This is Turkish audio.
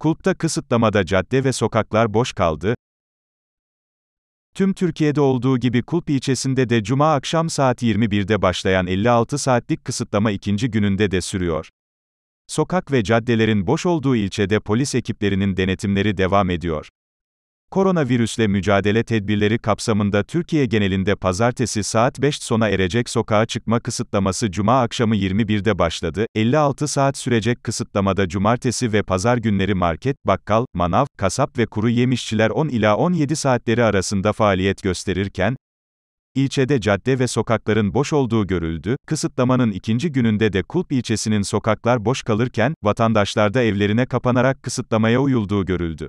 Kulpta kısıtlamada cadde ve sokaklar boş kaldı. Tüm Türkiye'de olduğu gibi Kulp ilçesinde de Cuma akşam saat 21'de başlayan 56 saatlik kısıtlama ikinci gününde de sürüyor. Sokak ve caddelerin boş olduğu ilçede polis ekiplerinin denetimleri devam ediyor. Koronavirüsle mücadele tedbirleri kapsamında Türkiye genelinde pazartesi saat 5 sona erecek sokağa çıkma kısıtlaması cuma akşamı 21'de başladı. 56 saat sürecek kısıtlamada cumartesi ve pazar günleri market, bakkal, manav, kasap ve kuru yemişçiler 10 ila 17 saatleri arasında faaliyet gösterirken İlçede cadde ve sokakların boş olduğu görüldü, kısıtlamanın ikinci gününde de Kulp ilçesinin sokaklar boş kalırken, vatandaşlarda evlerine kapanarak kısıtlamaya uyulduğu görüldü.